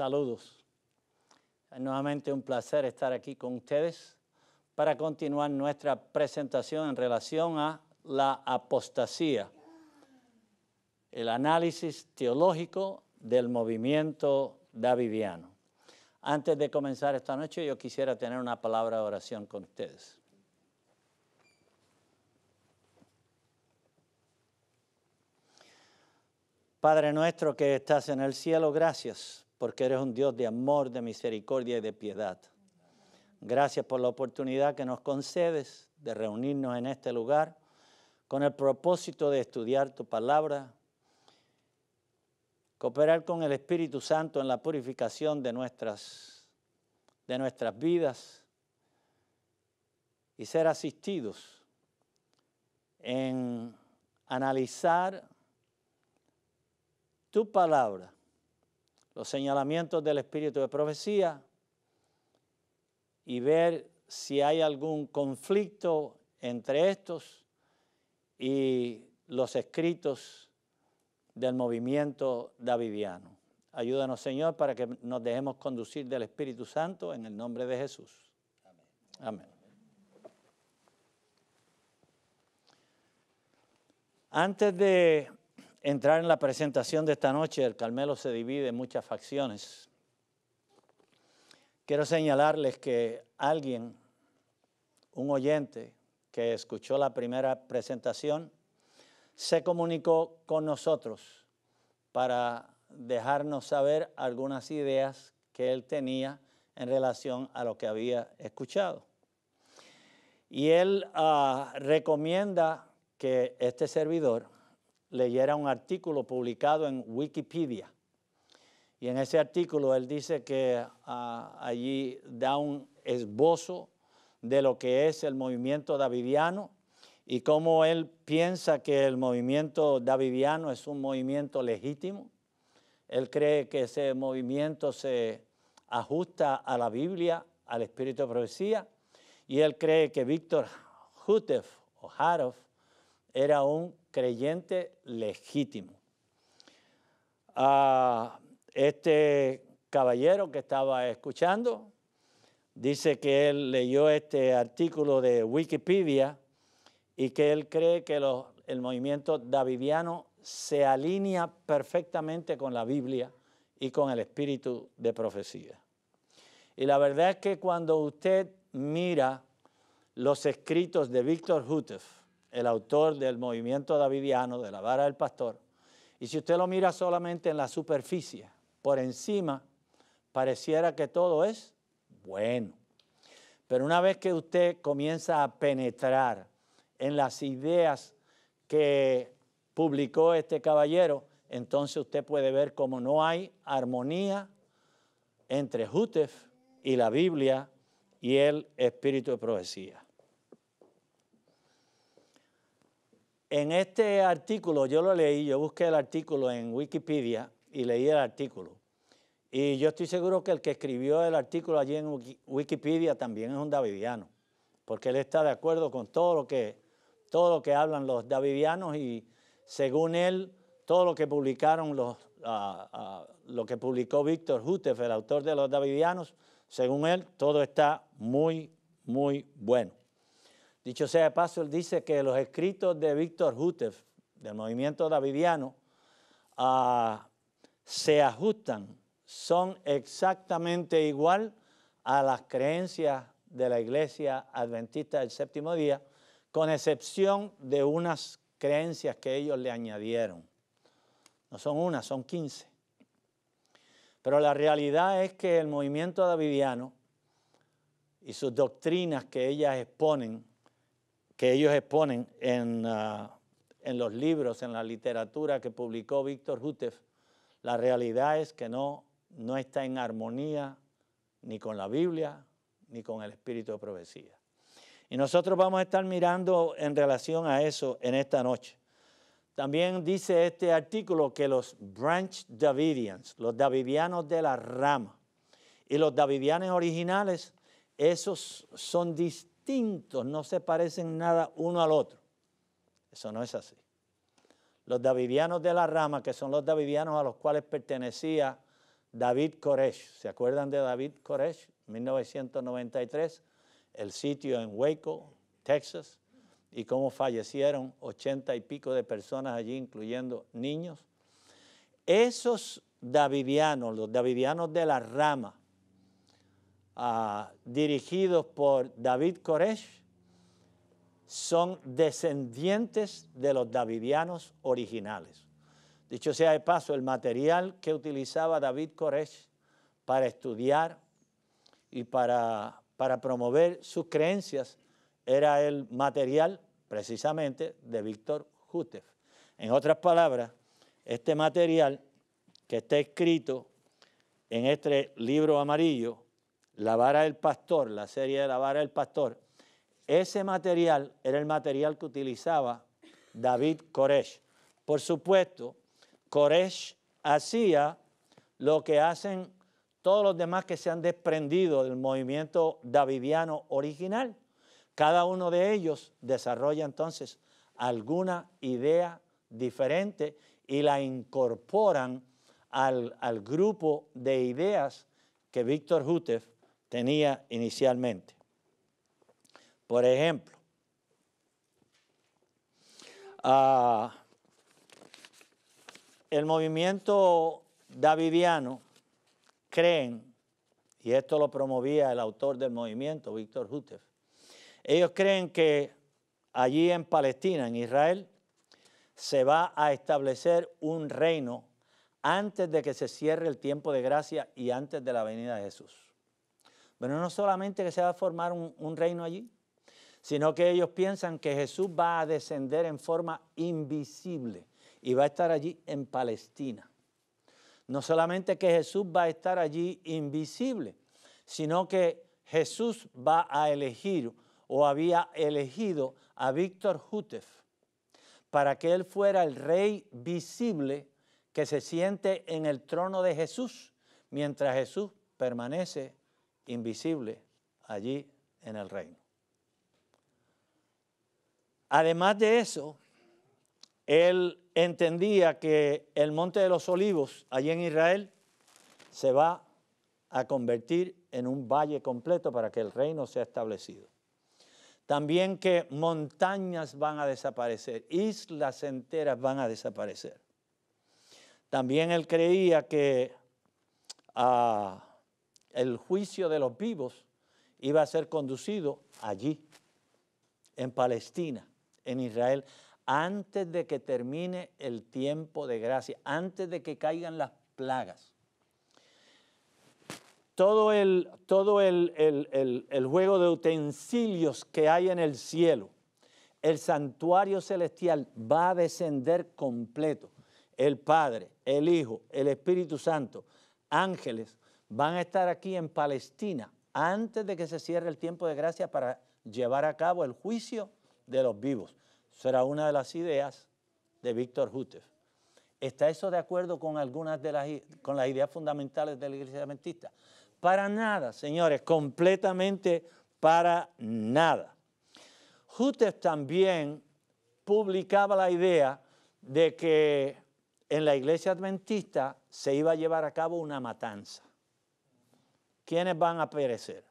Saludos. Nuevamente un placer estar aquí con ustedes para continuar nuestra presentación en relación a la apostasía, el análisis teológico del movimiento davidiano. Antes de comenzar esta noche, yo quisiera tener una palabra de oración con ustedes. Padre nuestro que estás en el cielo, gracias porque eres un Dios de amor, de misericordia y de piedad. Gracias por la oportunidad que nos concedes de reunirnos en este lugar con el propósito de estudiar tu palabra, cooperar con el Espíritu Santo en la purificación de nuestras, de nuestras vidas y ser asistidos en analizar tu palabra los señalamientos del espíritu de profecía y ver si hay algún conflicto entre estos y los escritos del movimiento davidiano. Ayúdanos, Señor, para que nos dejemos conducir del Espíritu Santo en el nombre de Jesús. Amén. Antes de entrar en la presentación de esta noche, el Carmelo se divide en muchas facciones. Quiero señalarles que alguien, un oyente que escuchó la primera presentación, se comunicó con nosotros para dejarnos saber algunas ideas que él tenía en relación a lo que había escuchado. Y él ah, recomienda que este servidor leyera un artículo publicado en Wikipedia. Y en ese artículo él dice que ah, allí da un esbozo de lo que es el movimiento davidiano y cómo él piensa que el movimiento davidiano es un movimiento legítimo. Él cree que ese movimiento se ajusta a la Biblia, al espíritu de profecía, y él cree que Víctor Jutef o Harov era un creyente legítimo. Ah, este caballero que estaba escuchando dice que él leyó este artículo de Wikipedia y que él cree que el movimiento davidiano se alinea perfectamente con la Biblia y con el espíritu de profecía. Y la verdad es que cuando usted mira los escritos de Víctor Hutef, el autor del movimiento davidiano, de la vara del pastor, y si usted lo mira solamente en la superficie, por encima, pareciera que todo es bueno. Pero una vez que usted comienza a penetrar en las ideas que publicó este caballero, entonces usted puede ver cómo no hay armonía entre Jutef y la Biblia y el espíritu de profecía. En este artículo, yo lo leí, yo busqué el artículo en Wikipedia y leí el artículo. Y yo estoy seguro que el que escribió el artículo allí en Wikipedia también es un davidiano, porque él está de acuerdo con todo lo que, todo lo que hablan los davidianos y según él, todo lo que publicaron los, lo que publicó Víctor Hutef, el autor de los davidianos, según él, todo está muy, muy bueno. Dicho sea de paso, él dice que los escritos de Víctor Hutef, del movimiento davidiano, ah, se ajustan, son exactamente igual a las creencias de la iglesia adventista del séptimo día, con excepción de unas creencias que ellos le añadieron. No son unas, son 15. Pero la realidad es que el movimiento davidiano y sus doctrinas que ellas exponen que ellos exponen en, ah, en los libros, en la literatura que publicó Víctor Hutef, la realidad es que no, no está en armonía ni con la Biblia ni con el espíritu de profecía. Y nosotros vamos a estar mirando en relación a eso en esta noche. También dice este artículo que los branch Davidians, los davidianos de la rama y los Davidianos originales, esos son distintos no se parecen nada uno al otro. Eso no es así. Los davidianos de la rama, que son los davidianos a los cuales pertenecía David Koresh, ¿se acuerdan de David Koresh? 1993, el sitio en Waco, Texas, y cómo fallecieron ochenta y pico de personas allí, incluyendo niños. Esos davidianos, los davidianos de la rama, Ah, dirigidos por David Koresh son descendientes de los davidianos originales. Dicho sea de paso, el material que utilizaba David Koresh para estudiar y para, para promover sus creencias era el material precisamente de Víctor Jutef. En otras palabras, este material que está escrito en este libro amarillo la vara del pastor, la serie de la vara del pastor, ese material era el material que utilizaba David Koresh. Por supuesto, Koresh hacía lo que hacen todos los demás que se han desprendido del movimiento davidiano original. Cada uno de ellos desarrolla entonces alguna idea diferente y la incorporan al, grupo de ideas que Víctor Hutef tenía inicialmente. Por ejemplo, ah, el movimiento davidiano creen, y esto lo promovía el autor del movimiento, Víctor Hutef, ellos creen que allí en Palestina, en Israel, se va a establecer un reino antes de que se cierre el tiempo de gracia y antes de la venida de Jesús. Bueno, no solamente que se va a formar un, reino allí, sino que ellos piensan que Jesús va a descender en forma invisible y va a estar allí en Palestina. No solamente que Jesús va a estar allí invisible, sino que Jesús va a elegir o había elegido a Víctor Jutef para que él fuera el rey visible que se siente en el trono de Jesús, mientras Jesús permanece invisible allí en el reino. Además de eso, él entendía que el monte de los olivos allí en Israel se va a convertir en un valle completo para que el reino sea establecido. También que montañas van a desaparecer, islas enteras van a desaparecer. También él creía que... a ah, el juicio de los vivos iba a ser conducido allí, en Palestina, en Israel, antes de que termine el tiempo de gracia, antes de que caigan las plagas. Todo el, todo el juego de utensilios que hay en el cielo, el santuario celestial va a descender completo. El Padre, el Hijo, el Espíritu Santo, ángeles, van a estar aquí en Palestina antes de que se cierre el tiempo de gracia para llevar a cabo el juicio de los vivos. Será una de las ideas de Víctor Hutev. ¿Está eso de acuerdo con algunas de las, con ideas fundamentales de la Iglesia Adventista? Para nada, señores, completamente para nada. Jútez también publicaba la idea de que en la Iglesia Adventista se iba a llevar a cabo una matanza. ¿Quiénes van a perecer?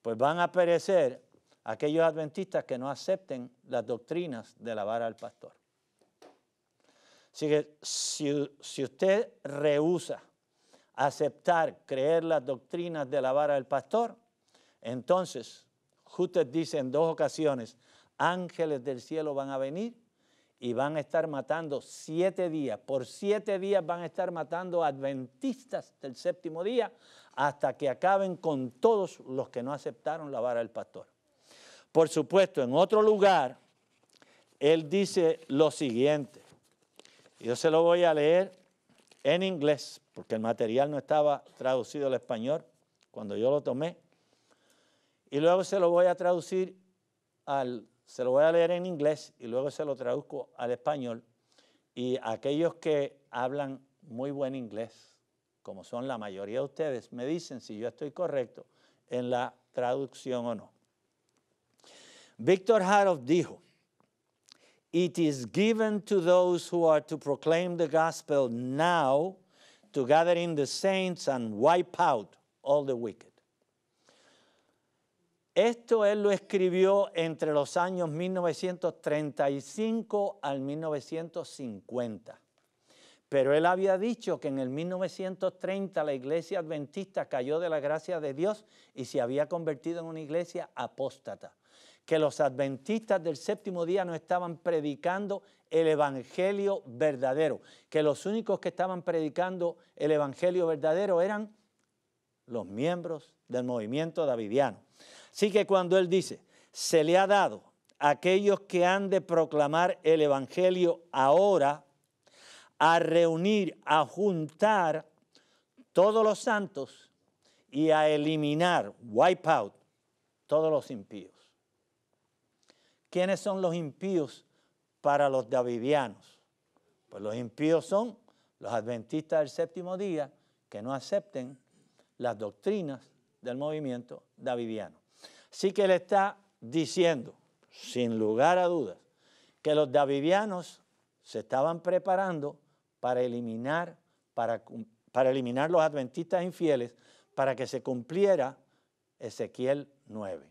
Pues van a perecer aquellos adventistas que no acepten las doctrinas de la vara del pastor. Así que si, usted rehúsa aceptar, creer las doctrinas de la vara del pastor, entonces, usted dice en dos ocasiones, ángeles del cielo van a venir y van a estar matando siete días. Por siete días van a estar matando adventistas del séptimo día hasta que acaben con todos los que no aceptaron la vara del pastor. Por supuesto, en otro lugar, él dice lo siguiente. Yo se lo voy a leer en inglés, porque el material no estaba traducido al español cuando yo lo tomé. Y luego se lo voy a traducir al se lo voy a leer en inglés y luego se lo traduzco al español. Y aquellos que hablan muy buen inglés, como son la mayoría de ustedes, me dicen si yo estoy correcto en la traducción o no. Víctor Harov dijo, It is given to those who are to proclaim the gospel now to gather in the saints and wipe out all the wicked. Esto él lo escribió entre los años 1935 al 1950. Pero él había dicho que en el 1930 la iglesia adventista cayó de la gracia de Dios y se había convertido en una iglesia apóstata. Que los adventistas del séptimo día no estaban predicando el evangelio verdadero. Que los únicos que estaban predicando el evangelio verdadero eran los miembros del movimiento davidiano. Así que cuando Él dice, se le ha dado a aquellos que han de proclamar el Evangelio ahora, a reunir, a juntar todos los santos y a eliminar, wipe out, todos los impíos. ¿Quiénes son los impíos para los davidianos? Pues los impíos son los adventistas del séptimo día que no acepten las doctrinas del movimiento davidiano sí que le está diciendo, sin lugar a dudas, que los davidianos se estaban preparando para eliminar, para, para eliminar los adventistas infieles, para que se cumpliera Ezequiel 9.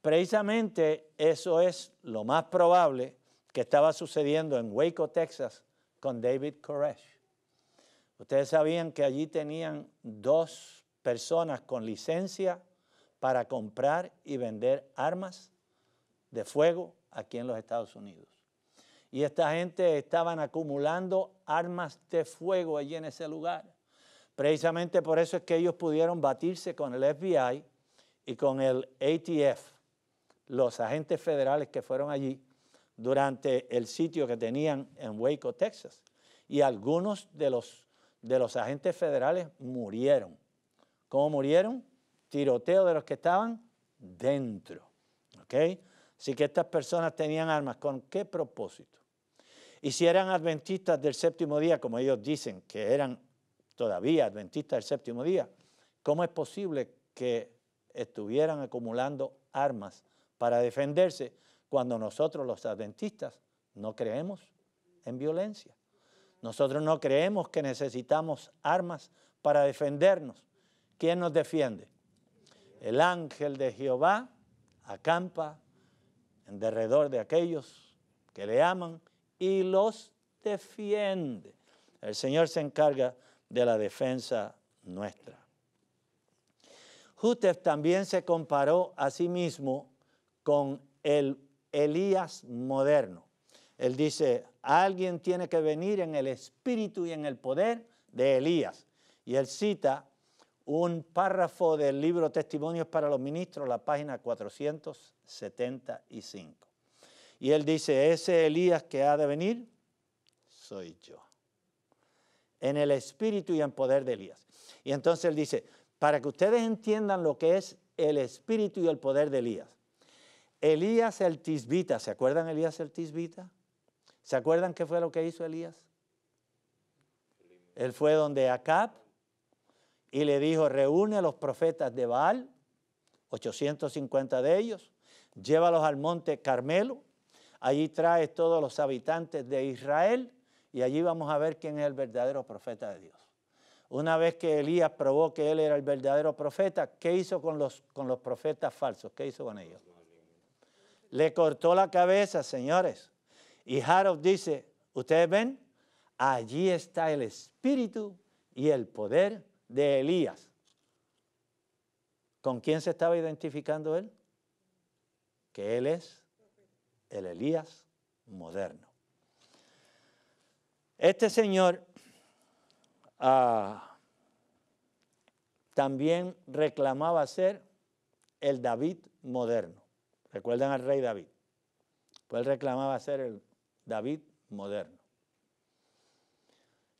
Precisamente eso es lo más probable que estaba sucediendo en Waco, Texas, con David Koresh. Ustedes sabían que allí tenían dos personas con licencia para comprar y vender armas de fuego aquí en los Estados Unidos. Y esta gente estaban acumulando armas de fuego allí en ese lugar. Precisamente por eso es que ellos pudieron batirse con el FBI y con el ATF, los agentes federales que fueron allí durante el sitio que tenían en Waco, Texas. Y algunos de los, de los agentes federales murieron. ¿Cómo murieron? tiroteo de los que estaban dentro. ¿OK? Así que estas personas tenían armas. ¿Con qué propósito? Y si eran adventistas del séptimo día, como ellos dicen que eran todavía adventistas del séptimo día, ¿cómo es posible que estuvieran acumulando armas para defenderse cuando nosotros los adventistas no creemos en violencia? Nosotros no creemos que necesitamos armas para defendernos. ¿Quién nos defiende? El ángel de Jehová acampa en derredor de aquellos que le aman y los defiende. El Señor se encarga de la defensa nuestra. Jutef también se comparó a sí mismo con el Elías moderno. Él dice, alguien tiene que venir en el espíritu y en el poder de Elías. Y él cita un párrafo del libro Testimonios para los Ministros, la página 475. Y él dice, ese Elías que ha de venir, soy yo. En el espíritu y en poder de Elías. Y entonces él dice, para que ustedes entiendan lo que es el espíritu y el poder de Elías. Elías el Tisbita, ¿se acuerdan Elías el Tisbita? ¿Se acuerdan qué fue lo que hizo Elías? Él fue donde Acab y le dijo, reúne a los profetas de Baal, 850 de ellos, llévalos al monte Carmelo, allí trae todos los habitantes de Israel y allí vamos a ver quién es el verdadero profeta de Dios. Una vez que Elías probó que él era el verdadero profeta, ¿qué hizo con los, con los profetas falsos? ¿Qué hizo con ellos? Le cortó la cabeza, señores. Y Harold dice, ¿ustedes ven? Allí está el espíritu y el poder de Elías. ¿Con quién se estaba identificando él? Que él es el Elías moderno. Este señor ah, también reclamaba ser el David moderno. ¿Recuerdan al rey David? Pues él reclamaba ser el David moderno.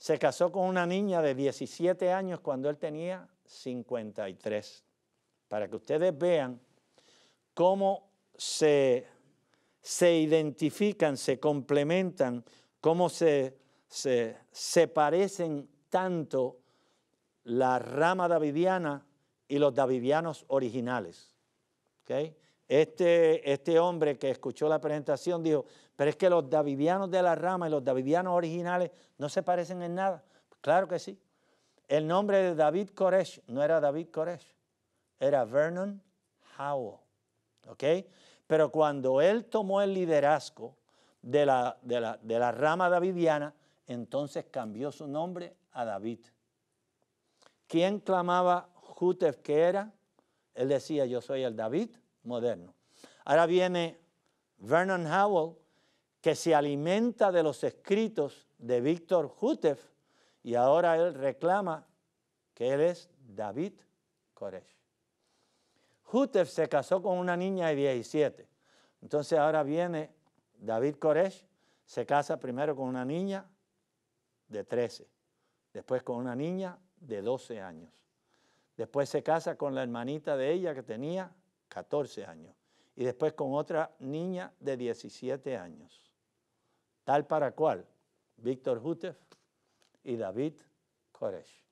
Se casó con una niña de 17 años cuando él tenía 53. Para que ustedes vean cómo se, se identifican, se complementan, cómo se, se, parecen tanto la rama davidiana y los davidianos originales. Este, este hombre que escuchó la presentación dijo, pero es que los davidianos de la rama y los davidianos originales no se parecen en nada. claro que sí. El nombre de David Koresh no era David Koresh, era Vernon Howell. Pero cuando él tomó el liderazgo de la, de la, de la rama davidiana, entonces cambió su nombre a David. ¿Quién clamaba Jutef que era? Él decía, yo soy el David moderno. Ahora viene Vernon Howell que se alimenta de los escritos de Víctor Hutef y ahora él reclama que él es David Koresh. Hutef se casó con una niña de 17. Entonces ahora viene David Koresh, se casa primero con una niña de 13, después con una niña de 12 años. Después se casa con la hermanita de ella que tenía 14 años y después con otra niña de 17 años tal para cual Víctor Hutev y David Koresh.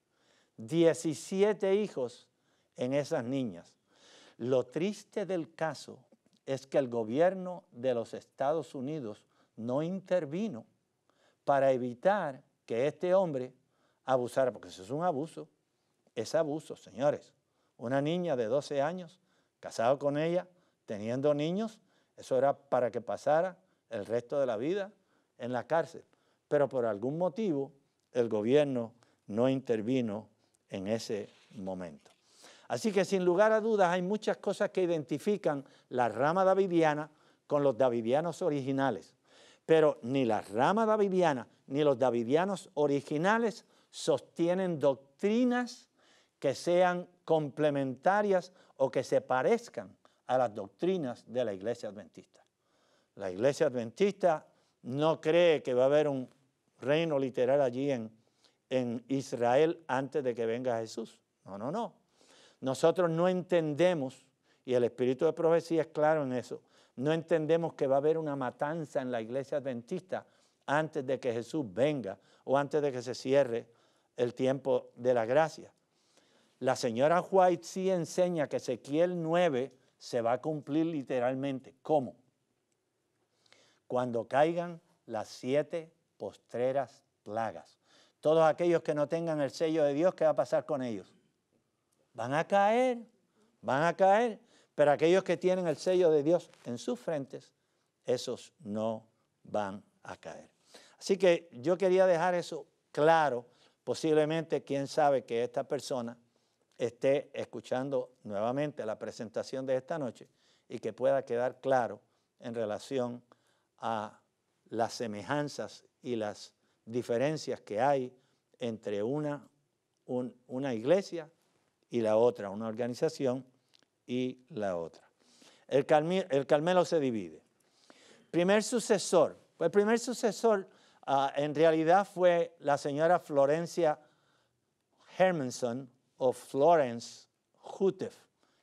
17 hijos en esas niñas. Lo triste del caso es que el gobierno de los Estados Unidos no intervino para evitar que este hombre abusara, porque eso es un abuso, es abuso, señores. Una niña de 12 años, casado con ella, teniendo niños, eso era para que pasara el resto de la vida en la cárcel. Pero por algún motivo el gobierno no intervino en ese momento. Así que sin lugar a dudas hay muchas cosas que identifican la rama davidiana con los davidianos originales. Pero ni la rama davidiana ni los davidianos originales sostienen doctrinas que sean complementarias o que se parezcan a las doctrinas de la iglesia adventista. La iglesia adventista no cree que va a haber un reino literal allí en, en Israel antes de que venga Jesús. No, no, no. Nosotros no entendemos, y el espíritu de profecía es claro en eso, no entendemos que va a haber una matanza en la iglesia adventista antes de que Jesús venga o antes de que se cierre el tiempo de la gracia. La señora White sí enseña que Ezequiel 9 se va a cumplir literalmente. ¿Cómo? cuando caigan las siete postreras plagas. Todos aquellos que no tengan el sello de Dios, ¿qué va a pasar con ellos? Van a caer, van a caer. Pero aquellos que tienen el sello de Dios en sus frentes, esos no van a caer. Así que yo quería dejar eso claro. Posiblemente, quién sabe que esta persona esté escuchando nuevamente la presentación de esta noche y que pueda quedar claro en relación a las semejanzas y las diferencias que hay entre una, una iglesia y la otra, una organización y la otra. El, Carmelo se divide. Primer sucesor. Pues el primer sucesor ah, en realidad fue la señora Florencia Hermanson o Florence Hutef.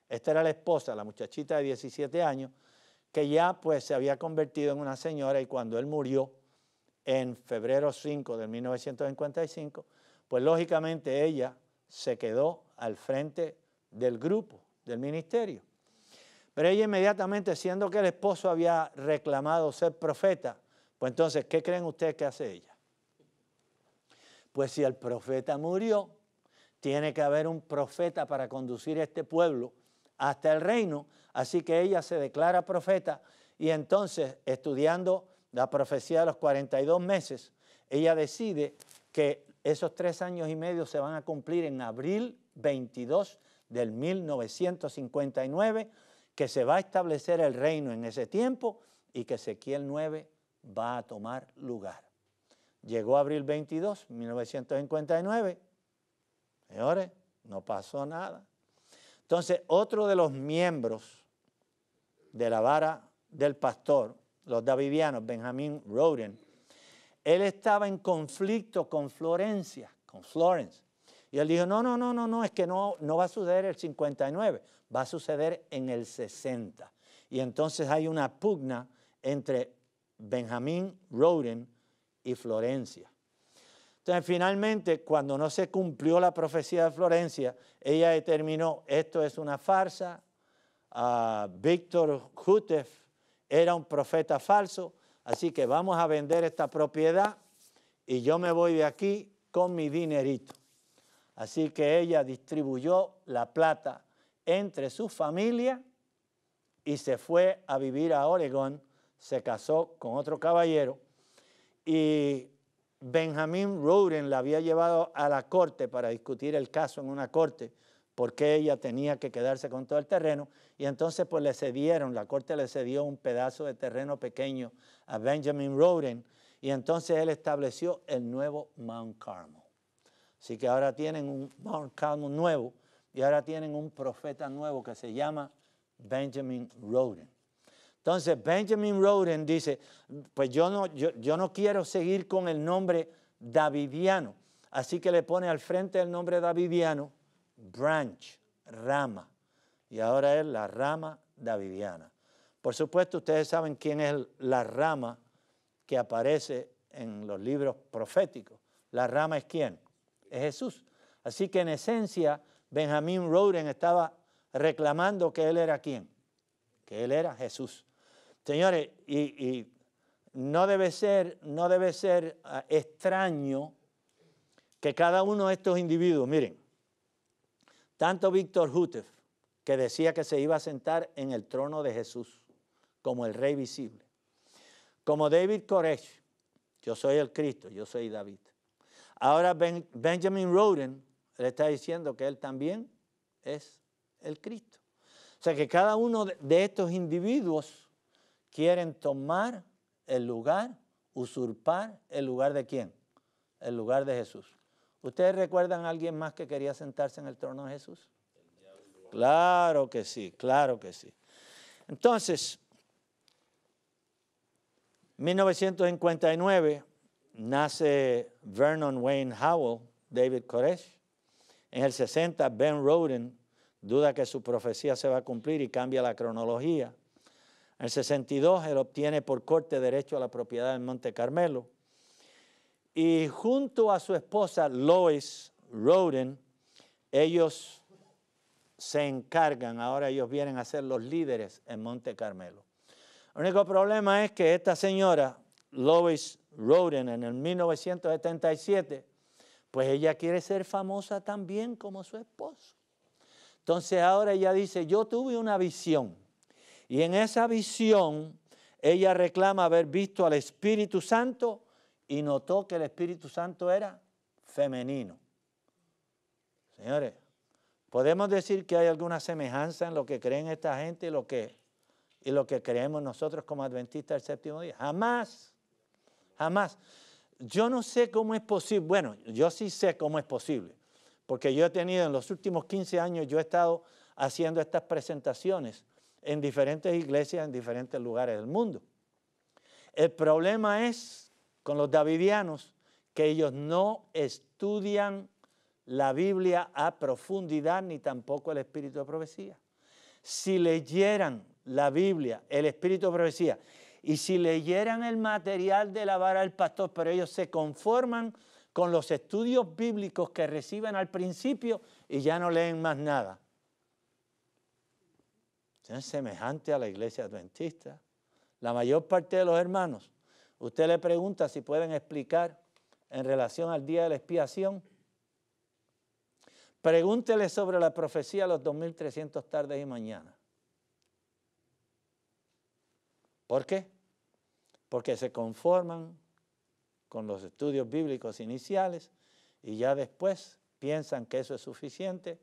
Esta era la esposa, la muchachita de 17 años, que ya pues se había convertido en una señora y cuando él murió en febrero 5 de 1955, pues lógicamente ella se quedó al frente del grupo, del ministerio. Pero ella inmediatamente, siendo que el esposo había reclamado ser profeta, pues entonces, ¿qué creen ustedes que hace ella? Pues si el profeta murió, tiene que haber un profeta para conducir a este pueblo hasta el reino Así que ella se declara profeta y entonces, estudiando la profecía de los 42 meses, ella decide que esos tres años y medio se van a cumplir en abril 22 del 1959, que se va a establecer el reino en ese tiempo y que Ezequiel 9 va a tomar lugar. Llegó abril 22, 1959. Señores, no pasó nada. Entonces, otro de los miembros de la vara del pastor, los davidianos, Benjamín Roden, él estaba en conflicto con Florencia, con Florence. Y él dijo, no, no, no, no, no, es que no, no va a suceder el 59, va a suceder en el 60. Y entonces hay una pugna entre Benjamín Roden y Florencia. Entonces, finalmente, cuando no se cumplió la profecía de Florencia, ella determinó, esto es una farsa, a Víctor Jutef era un profeta falso, así que vamos a vender esta propiedad y yo me voy de aquí con mi dinerito. Así que ella distribuyó la plata entre su familia y se fue a vivir a Oregón, se casó con otro caballero y Benjamin Roden la había llevado a la corte para discutir el caso en una corte porque ella tenía que quedarse con todo el terreno. Y entonces pues le cedieron, la corte le cedió un pedazo de terreno pequeño a Benjamin Roden y entonces él estableció el nuevo Mount Carmel. Así que ahora tienen un Mount Carmel nuevo y ahora tienen un profeta nuevo que se llama Benjamin Roden. Entonces Benjamin Roden dice, pues yo no, yo no quiero seguir con el nombre davidiano. Así que le pone al frente el nombre davidiano branch, rama. Y ahora es la rama davidiana. Por supuesto, ustedes saben quién es la rama que aparece en los libros proféticos. La rama es quién? Es Jesús. Así que en esencia, Benjamín Roden estaba reclamando que él era quién? Que él era Jesús. Señores, y, no debe ser, no debe ser ah, extraño que cada uno de estos individuos, miren, tanto Víctor Hutef, que decía que se iba a sentar en el trono de Jesús como el rey visible, como David Koresh, yo soy el Cristo, yo soy David. Ahora Benjamin Roden le está diciendo que él también es el Cristo. O sea que cada uno de estos individuos quieren tomar el lugar, usurpar el lugar de quién? El lugar de Jesús. ¿Ustedes recuerdan a alguien más que quería sentarse en el trono de Jesús? Claro que sí, claro que sí. Entonces, 1959 nace Vernon Wayne Howell, David Koresh. En el 60, Ben Roden duda que su profecía se va a cumplir y cambia la cronología. En el 62, él obtiene por corte derecho a la propiedad en Monte Carmelo. Y junto a su esposa Lois Roden, ellos se encargan, ahora ellos vienen a ser los líderes en Monte Carmelo. El único problema es que esta señora, Lois Roden, en el 1977, pues ella quiere ser famosa también como su esposo. Entonces ahora ella dice, yo tuve una visión. Y en esa visión ella reclama haber visto al Espíritu Santo y notó que el Espíritu Santo era femenino. Señores, podemos decir que hay alguna semejanza en lo que creen esta gente y lo que, y lo que creemos nosotros como adventistas del séptimo día. Jamás, jamás. Yo no sé cómo es posible, bueno, yo sí sé cómo es posible, porque yo he tenido en los últimos 15 años, yo he estado haciendo estas presentaciones en diferentes iglesias, en diferentes lugares del mundo. El problema es con los davidianos, que ellos no estudian la Biblia a profundidad ni tampoco el espíritu de profecía. Si leyeran la Biblia, el espíritu de profecía, y si leyeran el material de la vara del pastor, pero ellos se conforman con los estudios bíblicos que reciben al principio y ya no leen más nada. Es semejante a la iglesia adventista. La mayor parte de los hermanos Usted le pregunta si pueden explicar en relación al día de la expiación. Pregúntele sobre la profecía los 2300 tardes y mañanas. ¿Por qué? Porque se conforman con los estudios bíblicos iniciales y ya después piensan que eso es suficiente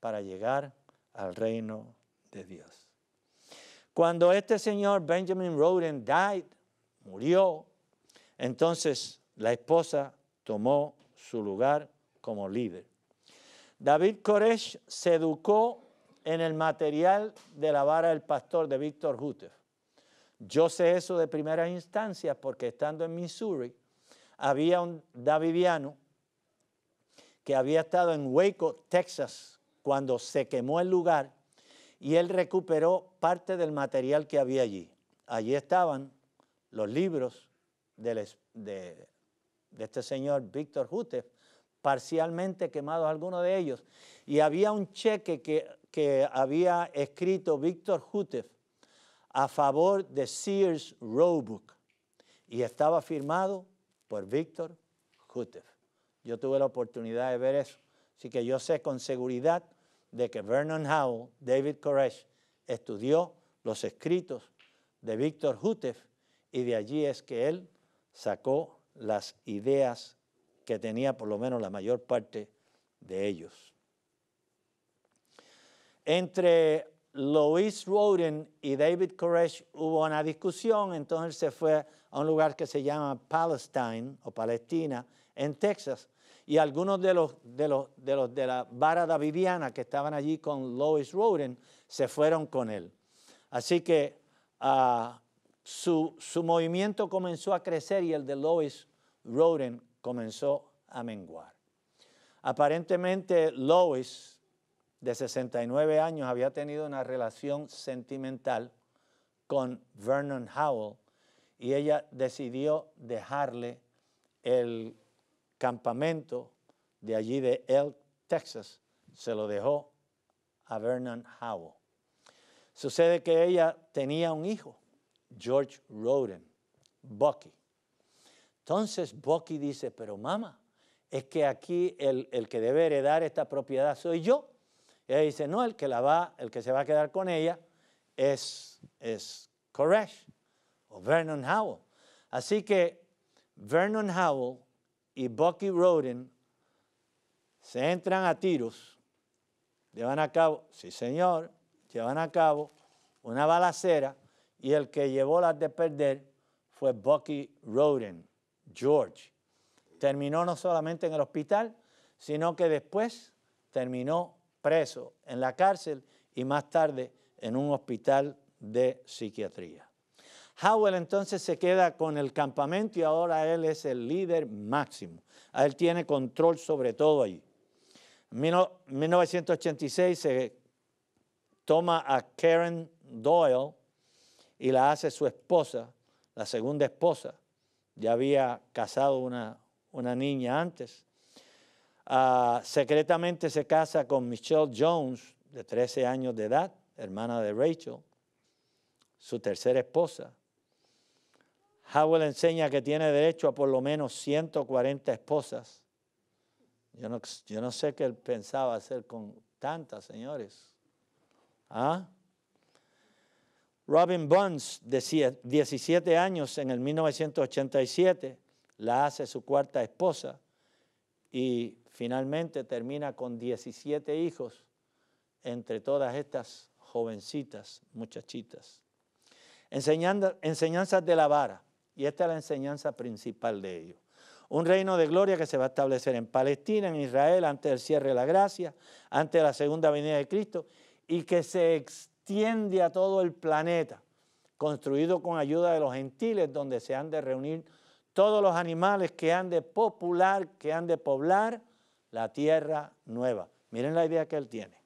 para llegar al reino de Dios. Cuando este señor Benjamin Roden died, murió. Entonces la esposa tomó su lugar como líder. David Koresh se educó en el material de la vara del pastor de Víctor Hutter. Yo sé eso de primera instancia porque estando en Missouri había un davidiano que había estado en Waco, Texas, cuando se quemó el lugar y él recuperó parte del material que había allí. Allí estaban los libros de, este señor Víctor Jutef, parcialmente quemados algunos de ellos, y había un cheque que, había escrito Víctor Jutef a favor de Sears Roebuck y estaba firmado por Víctor Jutef. Yo tuve la oportunidad de ver eso, así que yo sé con seguridad de que Vernon Howell, David Koresh, estudió los escritos de Víctor Jutef y de allí es que él sacó las ideas que tenía por lo menos la mayor parte de ellos. Entre Lois Roden y David Koresh hubo una discusión, entonces se fue a un lugar que se llama Palestine o Palestina, en Texas, y algunos de los de, los, de, los, de la vara davidiana que estaban allí con Lois Roden se fueron con él. Así que ah, su, movimiento comenzó a crecer y el de Lois Roden comenzó a menguar. Aparentemente Lois, de 69 años, había tenido una relación sentimental con Vernon Howell y ella decidió dejarle el campamento de allí de Elk, Texas, se lo dejó a Vernon Howell. Sucede que ella tenía un hijo George Roden, Bucky. Entonces Bucky dice, pero mamá, es que aquí el, que debe heredar esta propiedad soy yo. Y ella dice, no, el que, la va, el que se va a quedar con ella es, es Koresh o Vernon Howell. Así que Vernon Howell y Bucky Roden se entran a tiros, llevan a cabo, sí señor, llevan a cabo una balacera y el que llevó las de perder fue Bucky Roden, George. Terminó no solamente en el hospital, sino que después terminó preso en la cárcel y más tarde en un hospital de psiquiatría. Howell entonces se queda con el campamento y ahora él es el líder máximo. Él tiene control sobre todo allí. En 1986 se toma a Karen Doyle y la hace su esposa, la segunda esposa. Ya había casado una, una niña antes. Ah, secretamente se casa con Michelle Jones, de 13 años de edad, hermana de Rachel, su tercera esposa. Howell enseña que tiene derecho a por lo menos 140 esposas. Yo no, yo no sé qué él pensaba hacer con tantas, señores. ¿Ah? Robin Burns, de 17 años, en el 1987, la hace su cuarta esposa y finalmente termina con 17 hijos entre todas estas jovencitas, muchachitas. enseñanzas de la vara, y esta es la enseñanza principal de ellos. Un reino de gloria que se va a establecer en Palestina, en Israel, antes del cierre de la gracia, antes de la segunda venida de Cristo, y que se extiende a todo el planeta, construido con ayuda de los gentiles, donde se han de reunir todos los animales que han de popular, que han de poblar la tierra nueva. Miren la idea que él tiene.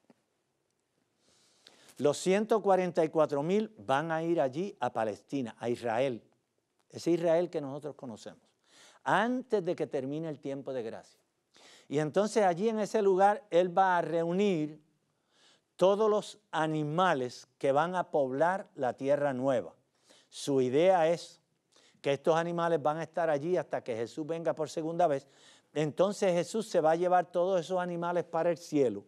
Los 144 mil van a ir allí a Palestina, a Israel. Ese Israel que nosotros conocemos. Antes de que termine el tiempo de gracia. Y entonces allí en ese lugar él va a reunir todos los animales que van a poblar la tierra nueva. Su idea es que estos animales van a estar allí hasta que Jesús venga por segunda vez. Entonces Jesús se va a llevar todos esos animales para el cielo.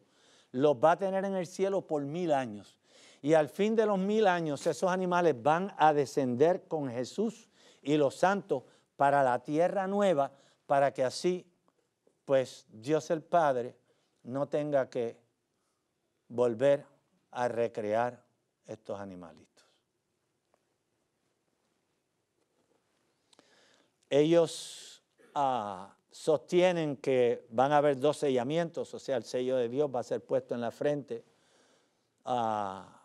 Los va a tener en el cielo por mil años. Y al fin de los mil años esos animales van a descender con Jesús y los santos para la tierra nueva, para que así, pues Dios el Padre no tenga que volver a recrear estos animalitos. Ellos ah, sostienen que van a haber dos sellamientos, o sea, el sello de Dios va a ser puesto en la frente ah,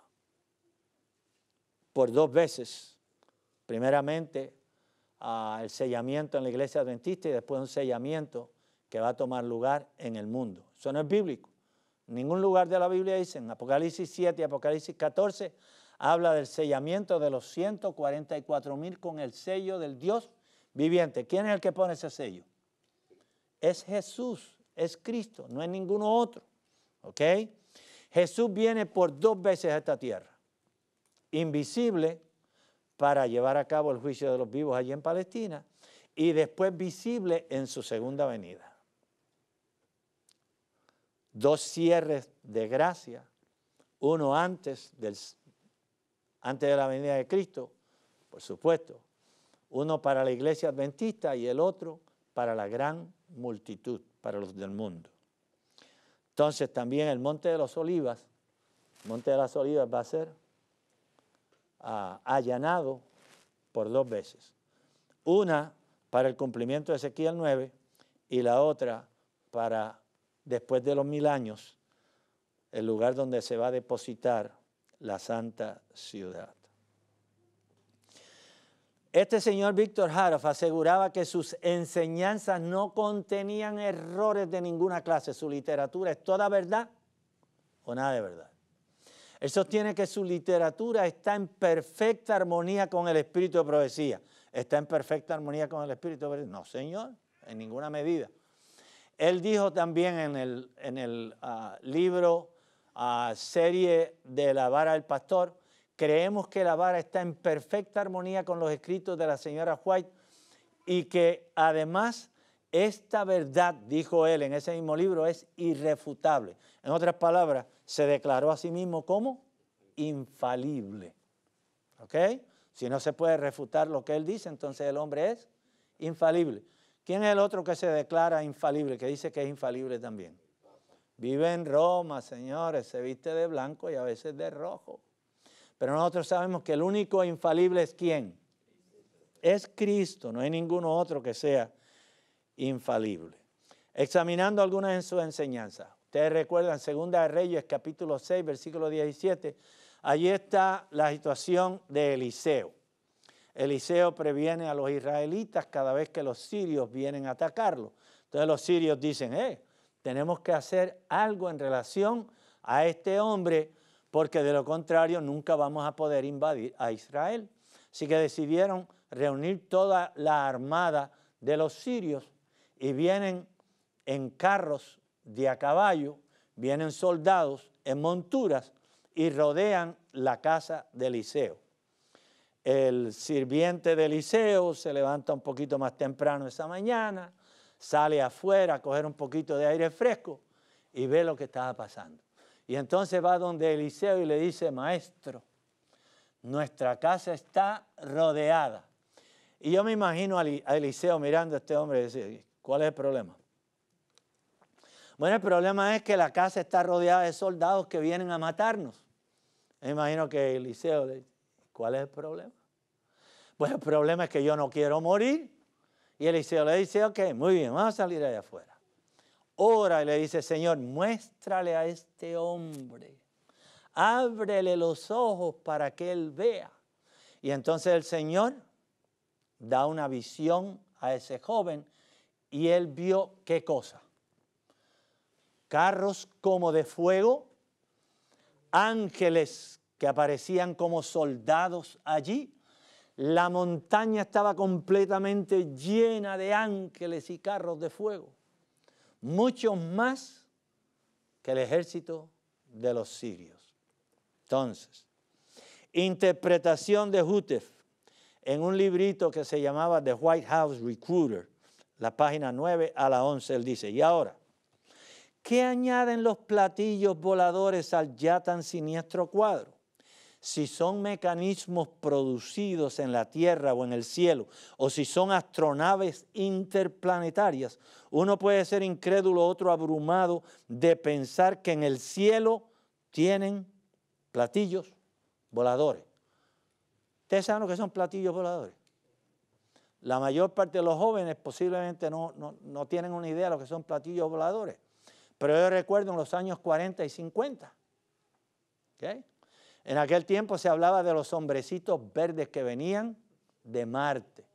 por dos veces. Primeramente, ah, el sellamiento en la iglesia adventista y después un sellamiento que va a tomar lugar en el mundo. Eso no es bíblico ningún lugar de la Biblia dice, en Apocalipsis 7 y Apocalipsis 14, habla del sellamiento de los 144 mil con el sello del Dios viviente. ¿Quién es el que pone ese sello? Es Jesús, es Cristo, no es ninguno otro. ¿Ok? Jesús viene por dos veces a esta tierra, invisible para llevar a cabo el juicio de los vivos allí en Palestina y después visible en su segunda venida dos cierres de gracia, uno antes, del, antes de la venida de Cristo, por supuesto, uno para la iglesia adventista y el otro para la gran multitud, para los del mundo. Entonces también el Monte de los Olivas, Monte de las Olivas va a ser ah, allanado por dos veces. Una para el cumplimiento de Ezequiel 9 y la otra para después de los mil años, el lugar donde se va a depositar la santa ciudad. Este señor Víctor Harof aseguraba que sus enseñanzas no contenían errores de ninguna clase. Su literatura es toda verdad o nada de verdad. Él sostiene que su literatura está en perfecta armonía con el espíritu de profecía. ¿Está en perfecta armonía con el espíritu de profecía? No, señor, en ninguna medida. Él dijo también en el, ah, libro ah, serie de la vara del pastor, creemos que la vara está en perfecta armonía con los escritos de la señora White y que además esta verdad, dijo él en ese mismo libro, es irrefutable. En otras palabras, se declaró a sí mismo como infalible. ¿Ok? Si no se puede refutar lo que él dice, entonces el hombre es infalible. ¿Quién es el otro que se declara infalible, que dice que es infalible también? Vive en Roma, señores, se viste de blanco y a veces de rojo. Pero nosotros sabemos que el único infalible es quién? Es Cristo, no hay ninguno otro que sea infalible. Examinando algunas en sus enseñanzas. Ustedes recuerdan Segunda de Reyes, capítulo 6, versículo 17. Allí está la situación de Eliseo. Eliseo previene a los israelitas cada vez que los sirios vienen a atacarlo. Entonces los sirios dicen, eh, tenemos que hacer algo en relación a este hombre, porque de lo contrario nunca vamos a poder invadir a Israel. Así que decidieron reunir toda la armada de los sirios y vienen en carros de a caballo, vienen soldados en monturas y rodean la casa de Eliseo. El sirviente de Eliseo se levanta un poquito más temprano esa mañana, sale afuera a coger un poquito de aire fresco y ve lo que estaba pasando. Y entonces va donde Eliseo y le dice, maestro, nuestra casa está rodeada. Y yo me imagino a Eliseo mirando a este hombre y decir, ¿cuál es el problema? Bueno, el problema es que la casa está rodeada de soldados que vienen a matarnos. Me imagino que Eliseo le dice, ¿Cuál es el problema? Pues el problema es que yo no quiero morir. Y Eliseo le dice, ok, muy bien, vamos a salir allá afuera. Ora y le dice, Señor, muéstrale a este hombre. Ábrele los ojos para que él vea. Y entonces el Señor da una visión a ese joven y él vio qué cosa. Carros como de fuego, ángeles que aparecían como soldados allí. La montaña estaba completamente llena de ángeles y carros de fuego, muchos más que el ejército de los sirios. Entonces, interpretación de Hutef en un librito que se llamaba The White House Recruiter, la página 9 a la 11, él dice, y ahora, ¿qué añaden los platillos voladores al ya tan siniestro cuadro? si son mecanismos producidos en la Tierra o en el cielo, o si son astronaves interplanetarias, uno puede ser incrédulo, otro abrumado de pensar que en el cielo tienen platillos voladores. ¿Ustedes saben lo que son platillos voladores? La mayor parte de los jóvenes posiblemente no, tienen una idea de lo que son platillos voladores. Pero yo recuerdo en los años 40 y 50. En aquel tiempo se hablaba de los hombrecitos verdes que venían de Marte.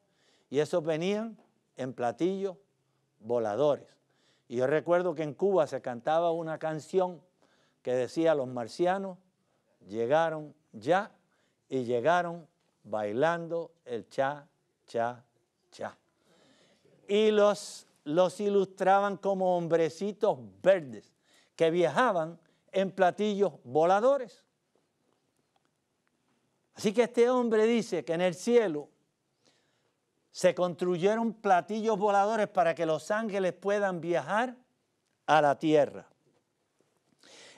Y esos venían en platillos voladores. Y yo recuerdo que en Cuba se cantaba una canción que decía, los marcianos llegaron ya y llegaron bailando el cha, cha, cha. Y los, los ilustraban como hombrecitos verdes que viajaban en platillos voladores. Así que este hombre dice que en el cielo se construyeron platillos voladores para que los ángeles puedan viajar a la tierra.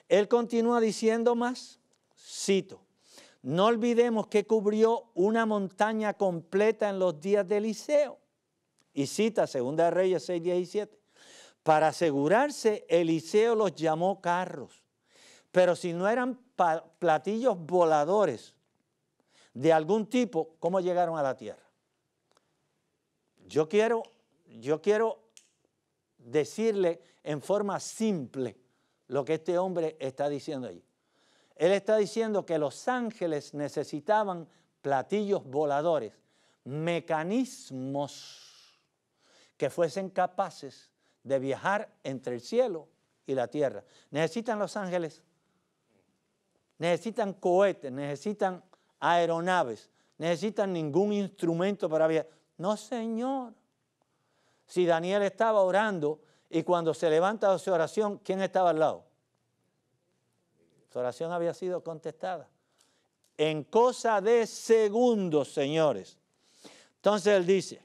Él continúa diciendo más, cito, no olvidemos que cubrió una montaña completa en los días de Eliseo. Y cita 2 Reyes 6, 17. Para asegurarse, Eliseo los llamó carros, pero si no eran platillos voladores, de algún tipo cómo llegaron a la tierra. Yo quiero, yo quiero decirle en forma simple lo que este hombre está diciendo ahí. Él está diciendo que los ángeles necesitaban platillos voladores, mecanismos que fuesen capaces de viajar entre el cielo y la tierra. Necesitan los ángeles, necesitan cohetes, necesitan aeronaves, necesitan ningún instrumento para viajar. No, Señor. Si Daniel estaba orando y cuando se levanta su oración, ¿quién estaba al lado? Su oración había sido contestada. En cosa de segundos, señores. Entonces él dice,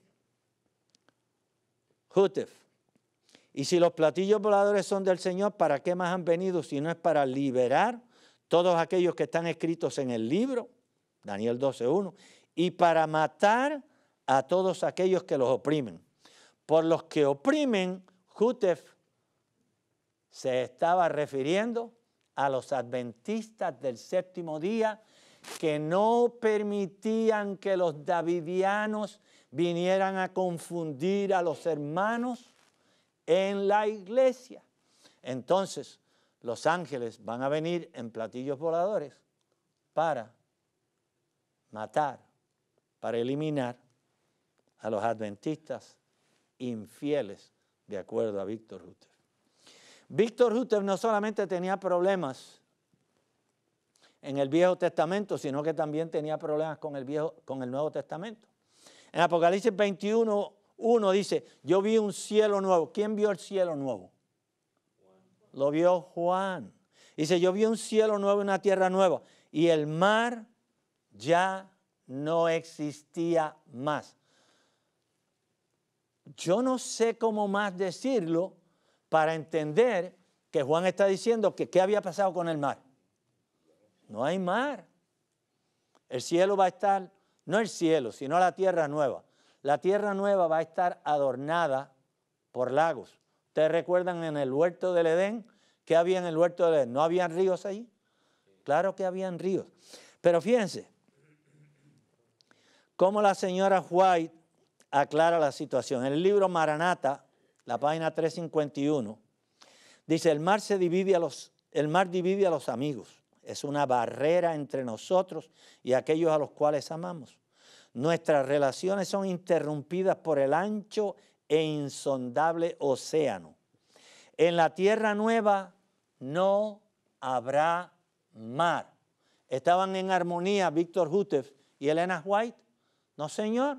Jutef, y si los platillos voladores son del Señor, ¿para qué más han venido si no es para liberar todos aquellos que están escritos en el libro? Daniel 12.1, y para matar a todos aquellos que los oprimen. Por los que oprimen, Jutef se estaba refiriendo a los adventistas del séptimo día que no permitían que los davidianos vinieran a confundir a los hermanos en la iglesia. Entonces, los ángeles van a venir en platillos voladores para matar, para eliminar a los adventistas infieles, de acuerdo a Víctor Hutter. Víctor Hutter no solamente tenía problemas en el Viejo Testamento, sino que también tenía problemas con el, viejo, con el Nuevo Testamento. En Apocalipsis 21, 1 dice, yo vi un cielo nuevo. ¿Quién vio el cielo nuevo? Lo vio Juan. Dice, yo vi un cielo nuevo y una tierra nueva. Y el mar ya no existía más. Yo no sé cómo más decirlo para entender que Juan está diciendo que qué había pasado con el mar. No hay mar. El cielo va a estar, no el cielo, sino la tierra nueva. La tierra nueva va a estar adornada por lagos. Ustedes recuerdan en el huerto del Edén, ¿qué había en el huerto del Edén? ¿No habían ríos ahí? Claro que habían ríos. Pero fíjense, cómo la señora White aclara la situación. En el libro Maranata, la página 351, dice, el mar, se divide a los, el mar divide a los amigos, es una barrera entre nosotros y aquellos a los cuales amamos. Nuestras relaciones son interrumpidas por el ancho e insondable océano. En la tierra nueva no habrá mar. Estaban en armonía Víctor Hutef y Elena White. No, señor.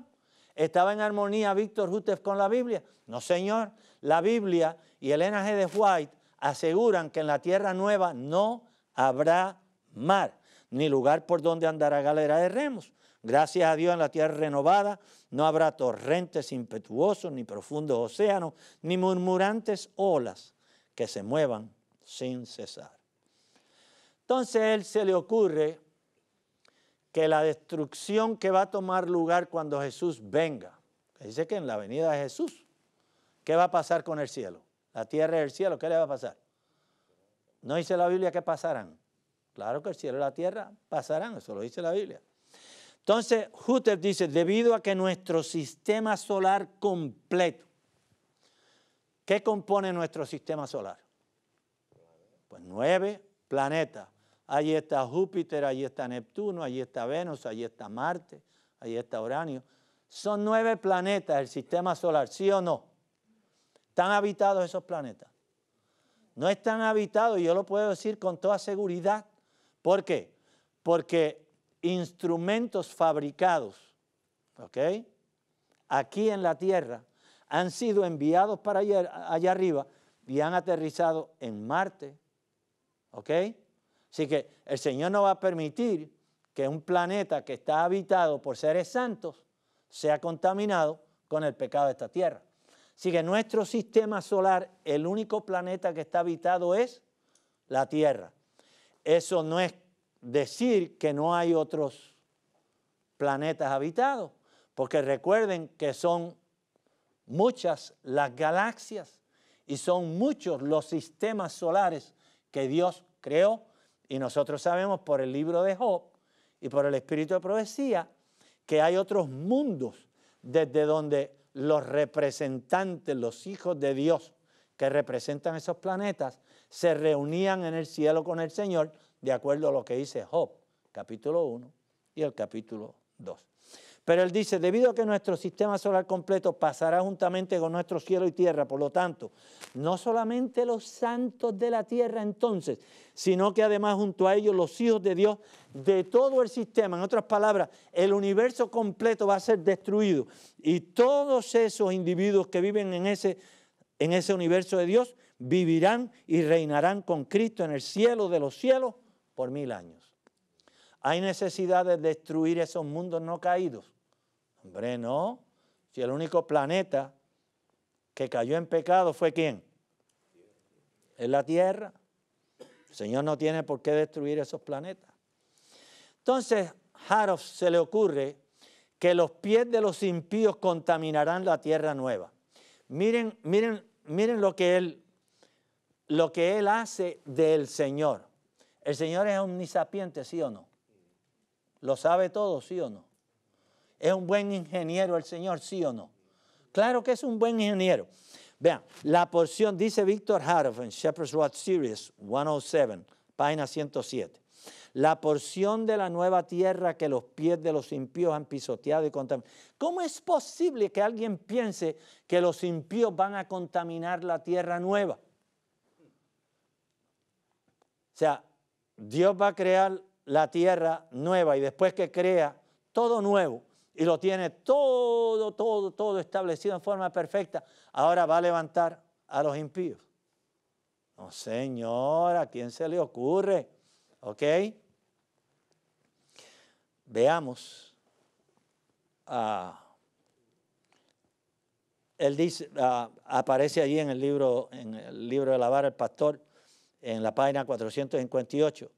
¿Estaba en armonía Víctor Hutef con la Biblia? No, señor. La Biblia y Elena G. de White aseguran que en la Tierra Nueva no habrá mar, ni lugar por donde andará galera de remos. Gracias a Dios en la tierra renovada no habrá torrentes impetuosos, ni profundos océanos, ni murmurantes olas que se muevan sin cesar. Entonces a él se le ocurre que la destrucción que va a tomar lugar cuando Jesús venga, dice que en la venida de Jesús, ¿qué va a pasar con el cielo? La tierra y el cielo, ¿qué le va a pasar? No dice la Biblia que pasarán. Claro que el cielo y la tierra pasarán, eso lo dice la Biblia. Entonces, Hutter dice, debido a que nuestro sistema solar completo, ¿qué compone nuestro sistema solar? Pues nueve planetas, Allí está Júpiter, allí está Neptuno, allí está Venus, allí está Marte, ahí está Uranio. Son nueve planetas el sistema solar, ¿sí o no? ¿Están habitados esos planetas? No están habitados, yo lo puedo decir con toda seguridad. ¿Por qué? Porque instrumentos fabricados, ¿ok? Aquí en la Tierra han sido enviados para allá, allá arriba y han aterrizado en Marte, ¿ok? Así que el Señor no va a permitir que un planeta que está habitado por seres santos sea contaminado con el pecado de esta tierra. Así que nuestro sistema solar, el único planeta que está habitado es la Tierra. Eso no es decir que no hay otros planetas habitados, porque recuerden que son muchas las galaxias y son muchos los sistemas solares que Dios creó y nosotros sabemos por el libro de Job y por el espíritu de profecía que hay otros mundos desde donde los representantes, los hijos de Dios que representan esos planetas, se reunían en el cielo con el Señor, de acuerdo a lo que dice Job, capítulo 1 y el capítulo 2. Pero él dice, debido a que nuestro sistema solar completo pasará juntamente con nuestro cielo y tierra, por lo tanto, no solamente los santos de la tierra entonces, sino que además junto a ellos los hijos de Dios de todo el sistema, en otras palabras, el universo completo va a ser destruido y todos esos individuos que viven en ese, en ese universo de Dios vivirán y reinarán con Cristo en el cielo de los cielos por mil años. Hay necesidad de destruir esos mundos no caídos Hombre, no. Si el único planeta que cayó en pecado fue quién? Es la Tierra. El Señor no tiene por qué destruir esos planetas. Entonces, Harof se le ocurre que los pies de los impíos contaminarán la tierra nueva. Miren, miren, miren lo que él lo que él hace del Señor. El Señor es omnisapiente, sí o no. Lo sabe todo, sí o no. ¿Es un buen ingeniero el Señor, sí o no? Claro que es un buen ingeniero. Vean, la porción dice Víctor Harf en Shepherd's Watch Series 107, página 107. La porción de la nueva tierra que los pies de los impíos han pisoteado y contaminado. ¿Cómo es posible que alguien piense que los impíos van a contaminar la tierra nueva? O sea, Dios va a crear la tierra nueva y después que crea todo nuevo, y lo tiene todo, todo, todo establecido en forma perfecta, ahora va a levantar a los impíos. No, señora, ¿a quién se le ocurre? ¿Ok? Veamos. Ah, él dice, ah, aparece allí en el libro, en el libro de la vara el pastor, en la página 458.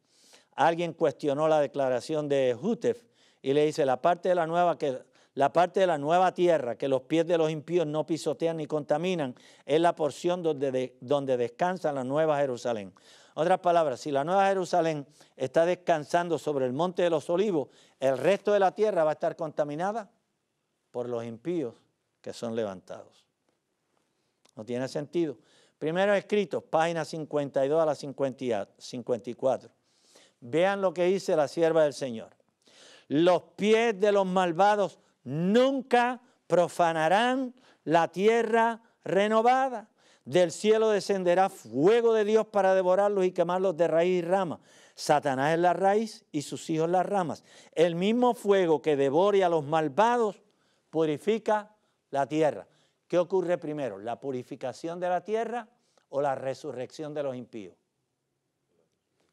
Alguien cuestionó la declaración de Jutef y le dice, la parte de la nueva que la parte de la nueva tierra que los pies de los impíos no pisotean ni contaminan es la porción donde, donde descansa la nueva Jerusalén. Otras palabras, si la nueva Jerusalén está descansando sobre el monte de los olivos, el resto de la tierra va a estar contaminada por los impíos que son levantados. No tiene sentido. Primero escrito, página 52 a la 54. Vean lo que dice la sierva del Señor los pies de los malvados nunca profanarán la tierra renovada. Del cielo descenderá fuego de Dios para devorarlos y quemarlos de raíz y rama. Satanás es la raíz y sus hijos las ramas. El mismo fuego que devore a los malvados purifica la tierra. ¿Qué ocurre primero? ¿La purificación de la tierra o la resurrección de los impíos?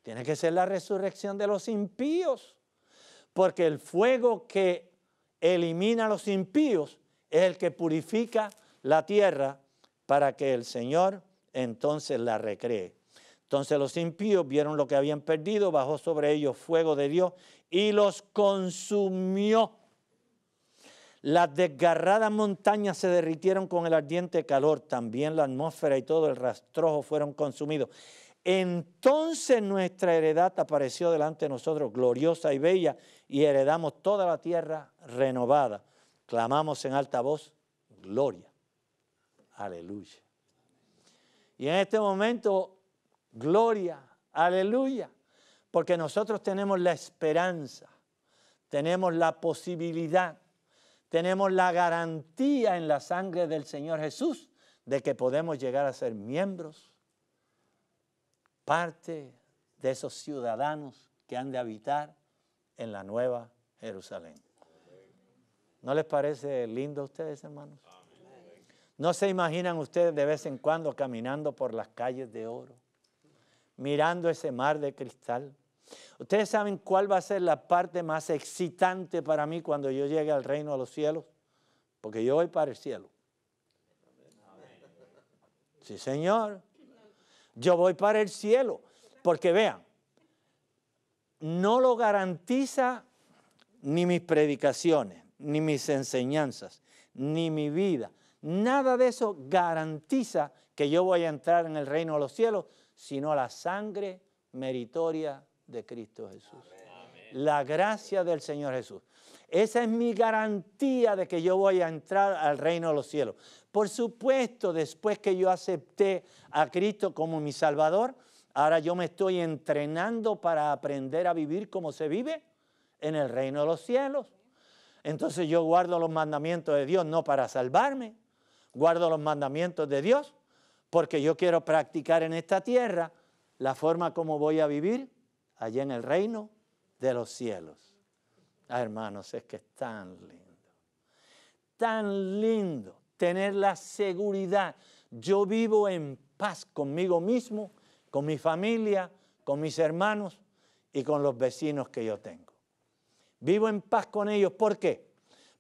Tiene que ser la resurrección de los impíos. Porque el fuego que elimina a los impíos es el que purifica la tierra para que el Señor entonces la recree. Entonces los impíos vieron lo que habían perdido, bajó sobre ellos fuego de Dios y los consumió. Las desgarradas montañas se derritieron con el ardiente calor, también la atmósfera y todo el rastrojo fueron consumidos. Entonces nuestra heredad apareció delante de nosotros, gloriosa y bella, y heredamos toda la tierra renovada. Clamamos en alta voz, gloria. Aleluya. Y en este momento, gloria, aleluya, porque nosotros tenemos la esperanza, tenemos la posibilidad, tenemos la garantía en la sangre del Señor Jesús de que podemos llegar a ser miembros, parte de esos ciudadanos que han de habitar en la nueva Jerusalén. ¿No les parece lindo a ustedes, hermanos? ¿No se imaginan ustedes de vez en cuando caminando por las calles de oro, mirando ese mar de cristal? ¿Ustedes saben cuál va a ser la parte más excitante para mí cuando yo llegue al reino de los cielos? Porque yo voy para el cielo. Sí, Señor. Yo voy para el cielo. Porque vean, no lo garantiza ni mis predicaciones, ni mis enseñanzas, ni mi vida. Nada de eso garantiza que yo voy a entrar en el reino de los cielos, sino la sangre meritoria de Cristo Jesús. La gracia del Señor Jesús. Esa es mi garantía de que yo voy a entrar al reino de los cielos. Por supuesto, después que yo acepté a Cristo como mi Salvador, Ahora yo me estoy entrenando para aprender a vivir como se vive en el reino de los cielos. Entonces yo guardo los mandamientos de Dios no para salvarme, guardo los mandamientos de Dios porque yo quiero practicar en esta tierra la forma como voy a vivir allá en el reino de los cielos. Ah, hermanos, es que es tan lindo, tan lindo tener la seguridad. Yo vivo en paz conmigo mismo con mi familia, con mis hermanos y con los vecinos que yo tengo. Vivo en paz con ellos. ¿Por qué?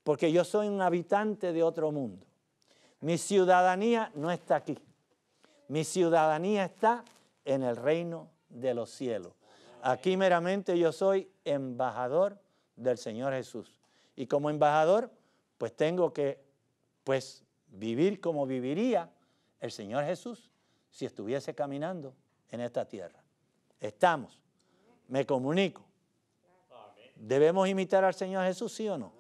Porque yo soy un habitante de otro mundo. Mi ciudadanía no está aquí. Mi ciudadanía está en el reino de los cielos. Aquí meramente yo soy embajador del Señor Jesús. Y como embajador, pues tengo que pues vivir como viviría el Señor Jesús si estuviese caminando en esta tierra. Estamos. Me comunico. ¿Debemos imitar al Señor Jesús, sí o no?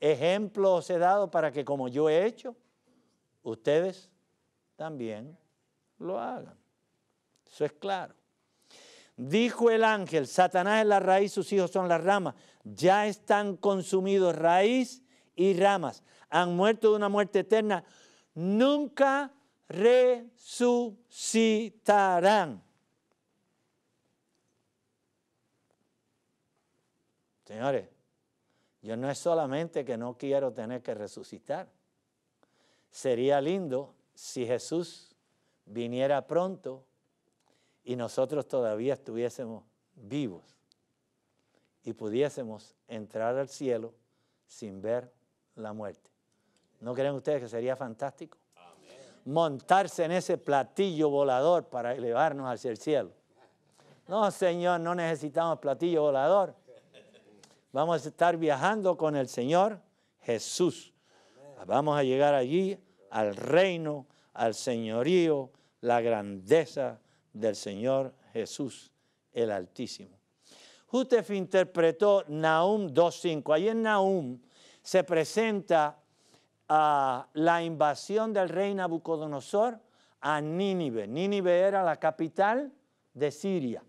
Ejemplo he dado para que como yo he hecho, ustedes también lo hagan. Eso es claro. Dijo el ángel, Satanás es la raíz, sus hijos son las ramas. Ya están consumidos raíz y ramas. Han muerto de una muerte eterna. Nunca resucitarán. Señores, yo no es solamente que no quiero tener que resucitar. Sería lindo si Jesús viniera pronto y nosotros todavía estuviésemos vivos y pudiésemos entrar al cielo sin ver la muerte. ¿No creen ustedes que sería fantástico? montarse en ese platillo volador para elevarnos hacia el cielo. No, Señor, no necesitamos platillo volador. Vamos a estar viajando con el Señor Jesús. Vamos a llegar allí al reino, al señorío, la grandeza del Señor Jesús, el Altísimo. Jutef interpretó Nahum 2.5. Allí en Nahum se presenta a la invasión del rey Nabucodonosor a Nínive. Nínive era la capital de Siria.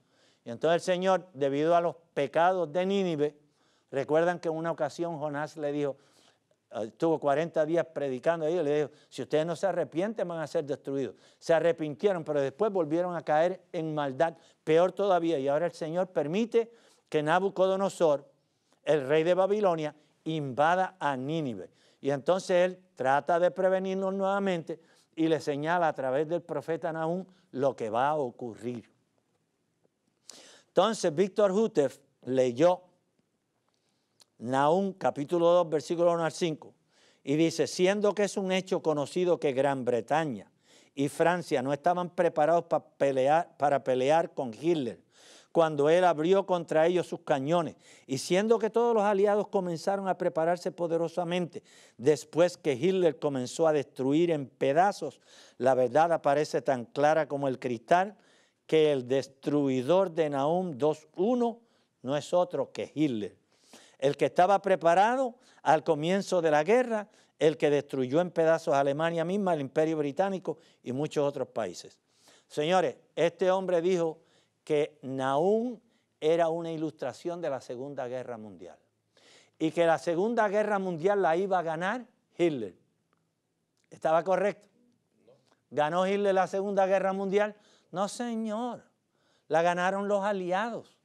Y entonces el Señor, debido a los pecados de Nínive, recuerdan que en una ocasión Jonás le dijo, eh, estuvo 40 días predicando a ellos, le dijo, si ustedes no se arrepienten van a ser destruidos. Se arrepintieron, pero después volvieron a caer en maldad, peor todavía. Y ahora el Señor permite que Nabucodonosor, el rey de Babilonia, invada a Nínive. Y entonces él trata de prevenirnos nuevamente y le señala a través del profeta Nahum lo que va a ocurrir. Entonces Víctor Hutef leyó Nahum capítulo 2 versículo 1 al 5 y dice, siendo que es un hecho conocido que Gran Bretaña y Francia no estaban preparados para pelear, para pelear con Hitler, cuando él abrió contra ellos sus cañones. Y siendo que todos los aliados comenzaron a prepararse poderosamente, después que Hitler comenzó a destruir en pedazos, la verdad aparece tan clara como el cristal que el destruidor de Naum 2.1 no es otro que Hitler. El que estaba preparado al comienzo de la guerra, el que destruyó en pedazos a Alemania misma, el imperio británico y muchos otros países. Señores, este hombre dijo, que Nahum era una ilustración de la Segunda Guerra Mundial y que la Segunda Guerra Mundial la iba a ganar Hitler. ¿Estaba correcto? ¿Ganó Hitler la Segunda Guerra Mundial? No, señor. La ganaron los aliados.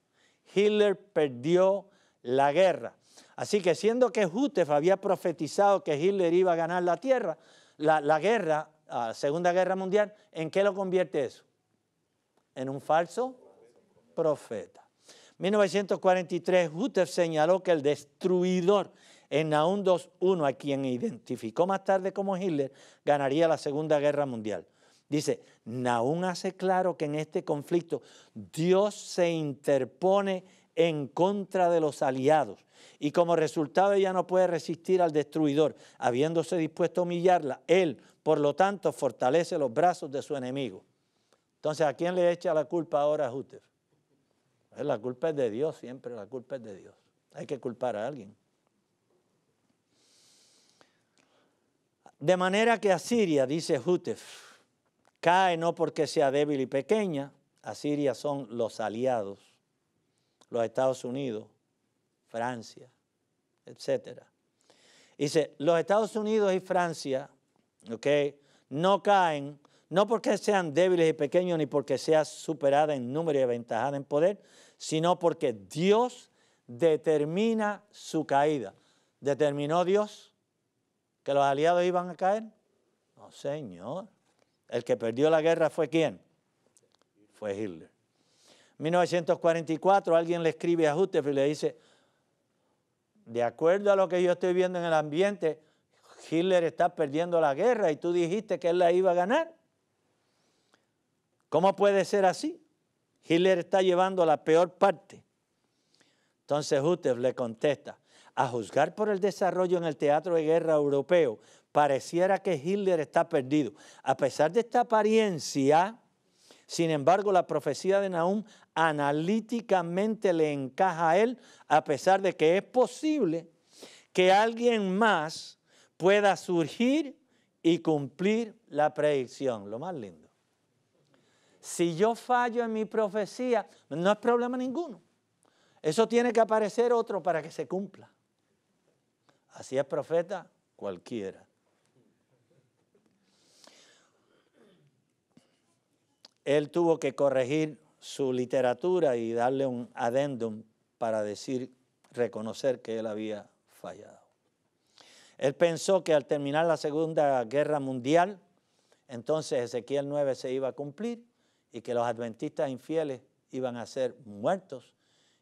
Hitler perdió la guerra. Así que siendo que Jutef había profetizado que Hitler iba a ganar la tierra, la, la guerra, la ah, Segunda Guerra Mundial, ¿en qué lo convierte eso? En un falso profeta. 1943, Hutter señaló que el destruidor en Naum 2.1, a quien identificó más tarde como Hitler, ganaría la Segunda Guerra Mundial. Dice, Naum hace claro que en este conflicto Dios se interpone en contra de los aliados y como resultado ella no puede resistir al destruidor, habiéndose dispuesto a humillarla. Él, por lo tanto, fortalece los brazos de su enemigo. Entonces, ¿a quién le echa la culpa ahora Hutter? La culpa es de Dios siempre, la culpa es de Dios. Hay que culpar a alguien. De manera que Asiria, dice Jutef, cae no porque sea débil y pequeña, Asiria son los aliados, los Estados Unidos, Francia, etc. Dice, los Estados Unidos y Francia, ¿ok? No caen, no porque sean débiles y pequeños, ni porque sea superada en número y aventajada en poder, sino porque Dios determina su caída. ¿Determinó Dios que los aliados iban a caer? No, señor. El que perdió la guerra fue quién? Fue Hitler. En 1944 alguien le escribe a Hutef y le dice, de acuerdo a lo que yo estoy viendo en el ambiente, Hitler está perdiendo la guerra y tú dijiste que él la iba a ganar. ¿Cómo puede ser así? Hitler está llevando la peor parte. Entonces Hutter le contesta, a juzgar por el desarrollo en el teatro de guerra europeo, pareciera que Hitler está perdido. A pesar de esta apariencia, sin embargo, la profecía de Nahum analíticamente le encaja a él, a pesar de que es posible que alguien más pueda surgir y cumplir la predicción. Lo más lindo. Si yo fallo en mi profecía, no es problema ninguno. Eso tiene que aparecer otro para que se cumpla. Así es profeta cualquiera. Él tuvo que corregir su literatura y darle un adendum para decir, reconocer que él había fallado. Él pensó que al terminar la Segunda Guerra Mundial, entonces Ezequiel 9 se iba a cumplir y que los adventistas infieles iban a ser muertos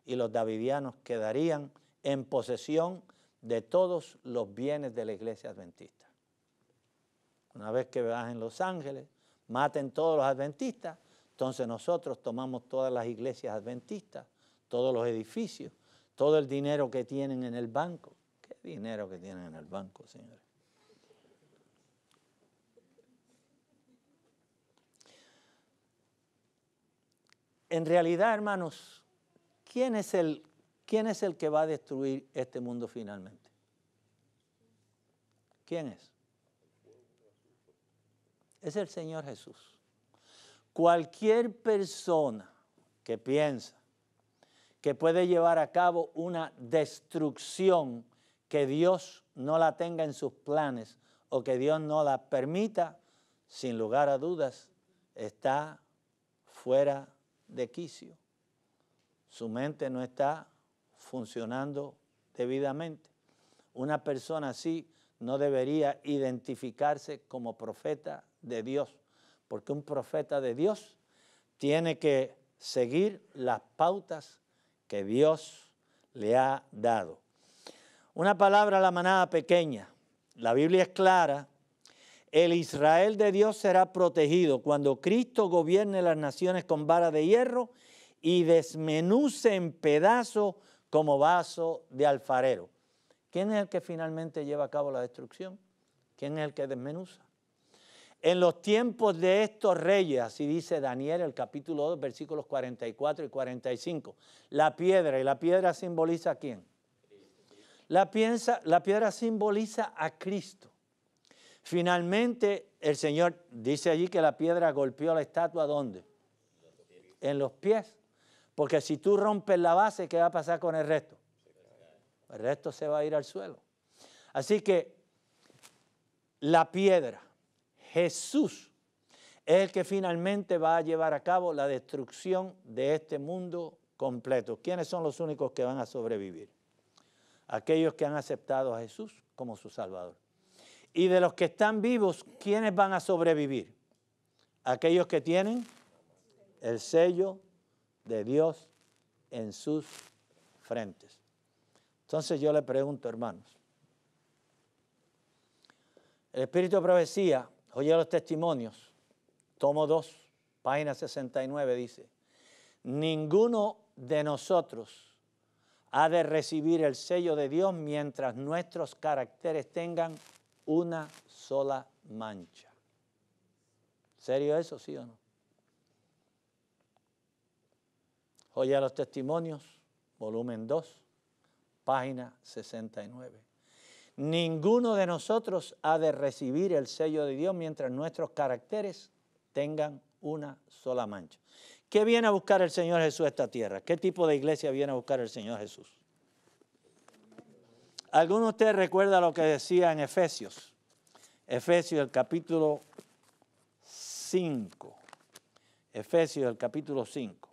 y los davidianos quedarían en posesión de todos los bienes de la iglesia adventista. Una vez que bajen los ángeles, maten todos los adventistas, entonces nosotros tomamos todas las iglesias adventistas, todos los edificios, todo el dinero que tienen en el banco. ¿Qué dinero que tienen en el banco, señores? en realidad, hermanos, ¿quién es, el, ¿quién es el que va a destruir este mundo finalmente? ¿Quién es? Es el Señor Jesús. Cualquier persona que piensa que puede llevar a cabo una destrucción que Dios no la tenga en sus planes o que Dios no la permita, sin lugar a dudas, está fuera de de quicio. Su mente no está funcionando debidamente. Una persona así no debería identificarse como profeta de Dios, porque un profeta de Dios tiene que seguir las pautas que Dios le ha dado. Una palabra a la manada pequeña. La Biblia es clara el Israel de Dios será protegido cuando Cristo gobierne las naciones con vara de hierro y desmenuce en pedazos como vaso de alfarero. ¿Quién es el que finalmente lleva a cabo la destrucción? ¿Quién es el que desmenuza? En los tiempos de estos reyes, así dice Daniel el capítulo 2, versículos 44 y 45, la piedra, y la piedra simboliza a quién? La, la piedra simboliza a Cristo. Finalmente, el Señor dice allí que la piedra golpeó la estatua ¿dónde? En los pies. Porque si tú rompes la base, ¿qué va a pasar con el resto? El resto se va a ir al suelo. Así que la piedra, Jesús, es el que finalmente va a llevar a cabo la destrucción de este mundo completo. ¿Quiénes son los únicos que van a sobrevivir? Aquellos que han aceptado a Jesús como su Salvador. Y de los que están vivos, ¿quiénes van a sobrevivir? Aquellos que tienen el sello de Dios en sus frentes. Entonces yo le pregunto, hermanos, el Espíritu de Profecía, oye los testimonios, tomo 2, página 69, dice, ninguno de nosotros ha de recibir el sello de Dios mientras nuestros caracteres tengan una sola mancha. ¿Serio eso, sí o no? Oye a los testimonios, volumen 2, página 69. Ninguno de nosotros ha de recibir el sello de Dios mientras nuestros caracteres tengan una sola mancha. ¿Qué viene a buscar el Señor Jesús a esta tierra? ¿Qué tipo de iglesia viene a buscar el Señor Jesús? ¿Alguno de ustedes recuerda lo que decía en Efesios? Efesios el capítulo 5. Efesios el capítulo 5.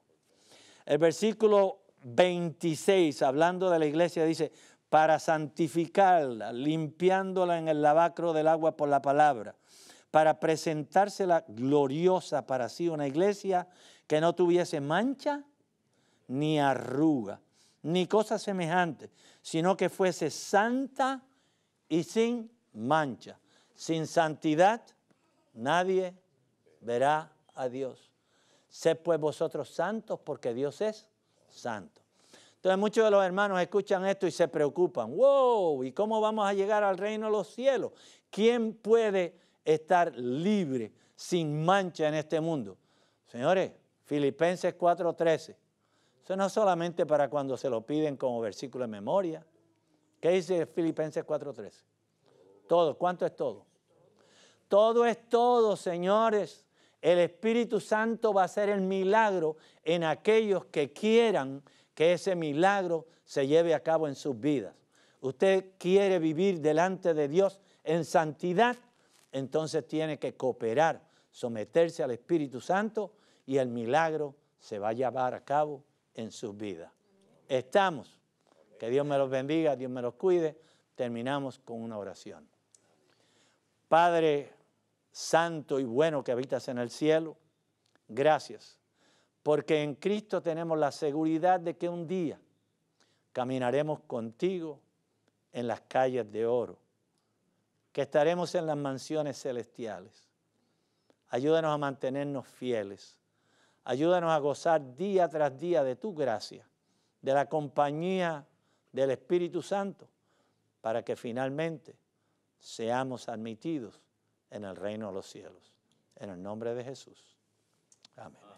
El versículo 26, hablando de la iglesia, dice, para santificarla, limpiándola en el lavacro del agua por la palabra, para presentársela gloriosa para sí, una iglesia que no tuviese mancha ni arruga, ni cosa semejante, sino que fuese santa y sin mancha. Sin santidad nadie verá a Dios. Sed pues vosotros santos porque Dios es santo. Entonces muchos de los hermanos escuchan esto y se preocupan. ¡Wow! ¿Y cómo vamos a llegar al reino de los cielos? ¿Quién puede estar libre, sin mancha en este mundo? Señores, Filipenses 4:13 no solamente para cuando se lo piden como versículo de memoria. ¿Qué dice Filipenses 4:13? Todo, ¿cuánto es todo? Todo es todo, señores. El Espíritu Santo va a ser el milagro en aquellos que quieran que ese milagro se lleve a cabo en sus vidas. Usted quiere vivir delante de Dios en santidad, entonces tiene que cooperar, someterse al Espíritu Santo y el milagro se va a llevar a cabo en sus vidas. Estamos. Que Dios me los bendiga, Dios me los cuide. Terminamos con una oración. Padre santo y bueno que habitas en el cielo, gracias, porque en Cristo tenemos la seguridad de que un día caminaremos contigo en las calles de oro, que estaremos en las mansiones celestiales. Ayúdanos a mantenernos fieles Ayúdanos a gozar día tras día de tu gracia, de la compañía del Espíritu Santo, para que finalmente seamos admitidos en el reino de los cielos. En el nombre de Jesús. Amén.